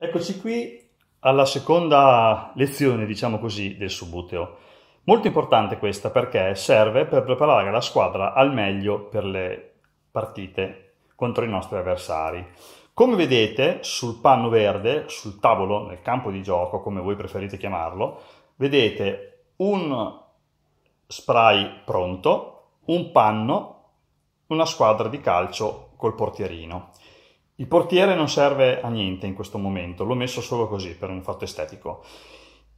Eccoci qui alla seconda lezione, diciamo così, del subuteo. Molto importante questa perché serve per preparare la squadra al meglio per le partite contro i nostri avversari. Come vedete sul panno verde, sul tavolo, nel campo di gioco, come voi preferite chiamarlo, vedete un spray pronto, un panno, una squadra di calcio col portierino. Il portiere non serve a niente in questo momento, l'ho messo solo così per un fatto estetico.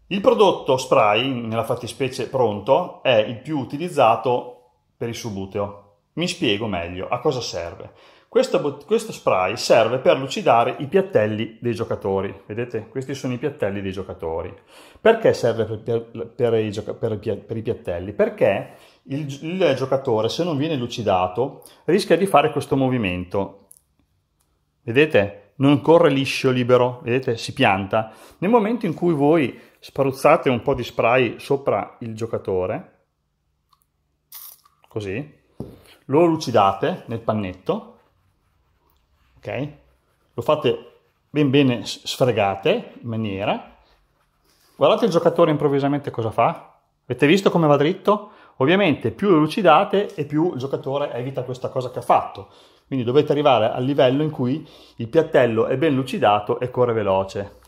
Il prodotto spray, nella fattispecie pronto, è il più utilizzato per il subuteo. Mi spiego meglio a cosa serve. Questo, questo, spray serve per lucidare i piattelli dei giocatori. Vedete, questi sono i piattelli dei giocatori. Perché serve per, per, per, i, per i, piattelli? Perché il, il giocatore, se non viene lucidato, rischia di fare questo movimento Vedete? Non corre liscio libero, vedete? Si pianta. Nel momento in cui voi spruzzate un po' di spray sopra il giocatore, così, lo lucidate nel pannetto, ok? Lo fate ben bene sfregate in maniera. Guardate il giocatore improvvisamente cosa fa. Avete visto come va dritto? Ovviamente più lo lucidate e più il giocatore evita questa cosa che ha fatto. Quindi dovete arrivare al livello in cui il piattello è ben lucidato e corre veloce.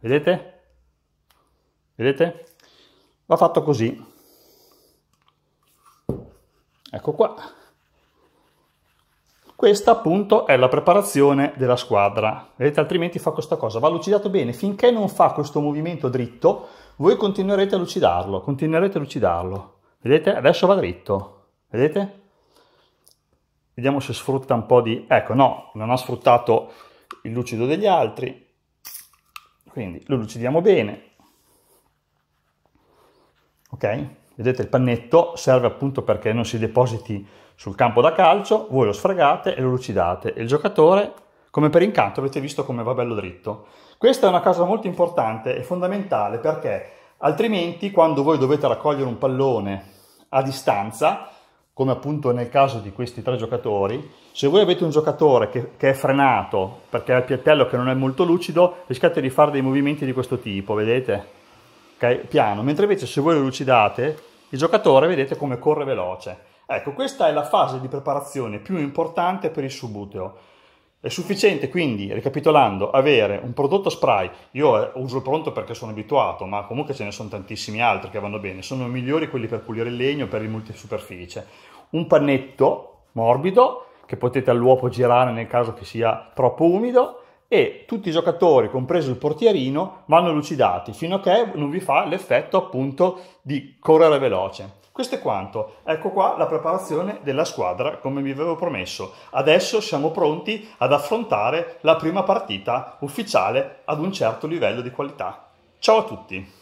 Vedete? Vedete? Va fatto così. Ecco qua. Questa appunto è la preparazione della squadra, vedete altrimenti fa questa cosa, va lucidato bene, finché non fa questo movimento dritto voi continuerete a lucidarlo, continuerete a lucidarlo, vedete? Adesso va dritto, vedete? Vediamo se sfrutta un po' di... Ecco, no, non ha sfruttato il lucido degli altri, quindi lo lucidiamo bene. Ok? Vedete il pannetto serve appunto perché non si depositi sul campo da calcio, voi lo sfregate e lo lucidate e il giocatore, come per incanto, avete visto come va bello dritto. Questa è una cosa molto importante e fondamentale perché altrimenti quando voi dovete raccogliere un pallone a distanza come appunto nel caso di questi tre giocatori, se voi avete un giocatore che, che è frenato perché ha il piattello che non è molto lucido, rischiate di fare dei movimenti di questo tipo, vedete? Okay? Piano, mentre invece se voi lo lucidate, il giocatore vedete come corre veloce. Ecco, questa è la fase di preparazione più importante per il subuteo. È sufficiente quindi, ricapitolando, avere un prodotto spray, io eh, uso il pronto perché sono abituato, ma comunque ce ne sono tantissimi altri che vanno bene, sono migliori quelli per pulire il legno, per il multisuperficie, un pannetto morbido che potete all'uopo girare nel caso che sia troppo umido e tutti i giocatori, compreso il portierino, vanno lucidati fino a che non vi fa l'effetto appunto di correre veloce. Questo è quanto. Ecco qua la preparazione della squadra, come vi avevo promesso. Adesso siamo pronti ad affrontare la prima partita ufficiale ad un certo livello di qualità. Ciao a tutti!